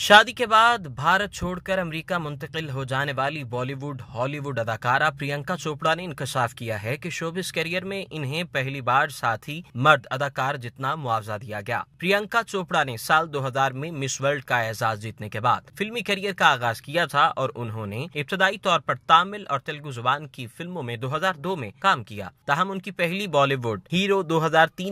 शादी के बाद भारत छोड़कर अमेरिका मुंतकिल हो जाने वाली बॉलीवुड हॉलीवुड अदाकारा प्रियंका चोपड़ा ने इंकशाफ किया है कि शोबिस करियर में इन्हें पहली बार साथी मर्द अदाकार जितना मुआवजा दिया गया प्रियंका चोपड़ा ने साल 2000 में मिस वर्ल्ड का एजाज जीतने के बाद फिल्मी करियर का आगाज किया था और उन्होंने इब्तदाई तौर पर तमिल और तेलुगु जुबान की फिल्मों में दो में काम किया तहम उनकी पहली बॉलीवुड हीरो दो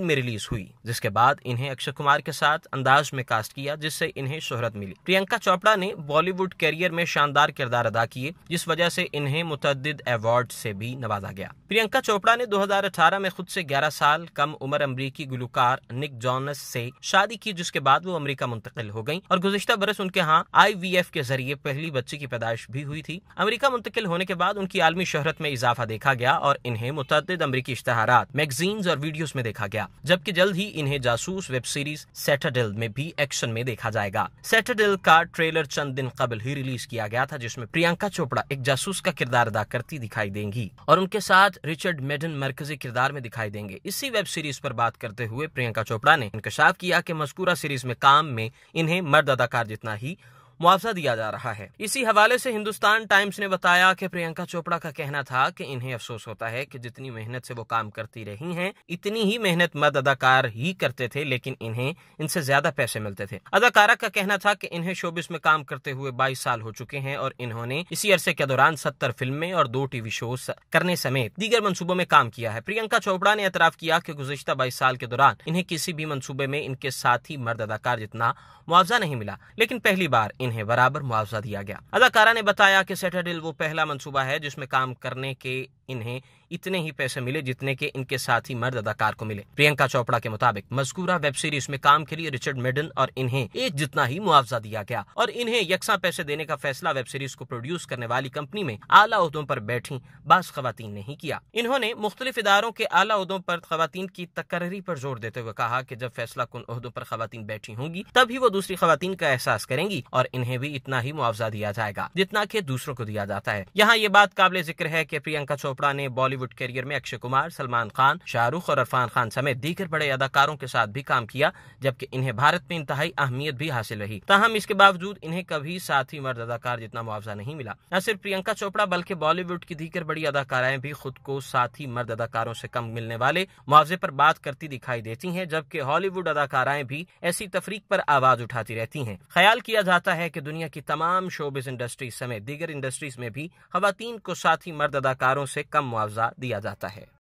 में रिलीज हुई जिसके बाद इन्हें अक्षय कुमार के साथ अंदाज में कास्ट किया जिससे इन्हें शोहरत मिली प्रियंका चोपड़ा ने बॉलीवुड कैरियर में शानदार किरदार अदा किए जिस वजह से इन्हें मुतद अवार्ड से भी नवाजा गया प्रियंका चोपड़ा ने 2018 में खुद से 11 साल कम उम्र अमरीकी गुलकार निक जॉनस से शादी की जिसके बाद वो अमरीका मुंतकिल हो गयी और गुजशत बरस उनके यहाँ आई के जरिए पहली बच्ची की पैदाइश भी हुई थी अमरीका मुंतकिल होने के बाद उनकी आलमी शहरत में इजाफा देखा गया और इन्हें मुतद अमरीकी इश्तहार मैगजीन और वीडियोज में देखा गया जबकि जल्द ही इन्हें जासूस वेब सीरीज सैटरडे में भी एक्शन में देखा जाएगा सैटरडे सिल का ट्रेलर चंद दिन कबल ही रिलीज किया गया था जिसमें प्रियंका चोपड़ा एक जासूस का किरदार अदा करती दिखाई देंगी और उनके साथ रिचर्ड मेडन मरकजी किरदार में दिखाई देंगे इसी वेब सीरीज पर बात करते हुए प्रियंका चोपड़ा ने इनकशाफ किया कि मस्कूरा सीरीज में काम में इन्हें मर्द अदाकार जितना ही मुआवजा दिया जा रहा है इसी हवाले से हिंदुस्तान टाइम्स ने बताया कि प्रियंका चोपड़ा का कहना था कि इन्हें अफसोस होता है कि जितनी मेहनत से वो काम करती रही हैं इतनी ही मेहनत मर्द अदाकार ही करते थे लेकिन इन्हें इनसे ज्यादा पैसे मिलते थे अदाकारा का कहना था की इन्हें शोबिस में काम करते हुए बाईस साल हो चुके हैं और इन्होंने इसी अरसे के दौरान सत्तर फिल्में और दो टीवी शो करने समेत दीगर मनसूबों में काम किया है प्रियंका चोपड़ा ने एतराफ किया की गुजश्ता बाईस साल के दौरान इन्हें किसी भी मनसूबे में इनके साथ ही मर्द अदाकार जितना मुआवजा नहीं मिला लेकिन पहली बार इन्हें बराबर मुआवजा दिया गया अदाकारा ने बताया कि सेटाडिल वो पहला मनसूबा है जिसमें काम करने के इन्हें इतने ही पैसे मिले जितने के इनके साथी मर्द अदाकार को मिले प्रियंका चोपड़ा के मुताबिक मजकूरा वेब सीरीज में काम के लिए रिचर्ड मेडन और इन्हें एक जितना ही मुआवजा दिया गया और इन्हें यकसा पैसे देने का फैसला वेब सीरीज को प्रोड्यूस करने वाली कंपनी में आला उदों पर बैठी बास खातन ने ही किया इन्होंने मुख्तलिफ इदारों के आला उदों पर खातन की तकर्री पर जोर देते हुए कहा की जब फैसला कुन उहदों पर खातन बैठी होंगी तभी वो दूसरी खातन का एहसास करेंगी और इन्हें भी इतना ही मुआवजा दिया जाएगा जितना के दूसरों को दिया जाता है यहाँ ये बात काबिल जिक्र है की प्रियंका चोपड़ा चोपड़ा ने बॉलीवुड करियर में अक्षय कुमार सलमान खान शाहरुख और अरफान खान समेत दीगर बड़े अदाकारों के साथ भी काम किया जबकि इन्हें भारत में इंतहाई अहमियत भी हासिल रही तहम इसके बावजूद इन्हें कभी साथी मर्द अदाकार जितना मुआवजा नहीं मिला न सिर्फ प्रियंका चोपड़ा बल्कि बॉलीवुड की दीगर बड़ी अदाकाराएं भी खुद को साथी मर्द अदाकारों से कम मिलने वाले मुआवजे पर बात करती दिखाई देती हैं जबकि हॉलीवुड अदाकाराएं भी ऐसी तफरीक पर आवाज उठाती रहती हैं ख्याल किया जाता है कि दुनिया की तमाम शोबिस इंडस्ट्रीज समेत दीगर इंडस्ट्रीज में भी खातन को साथी मर्द अदाकारों से कम मुआवजा दिया जाता है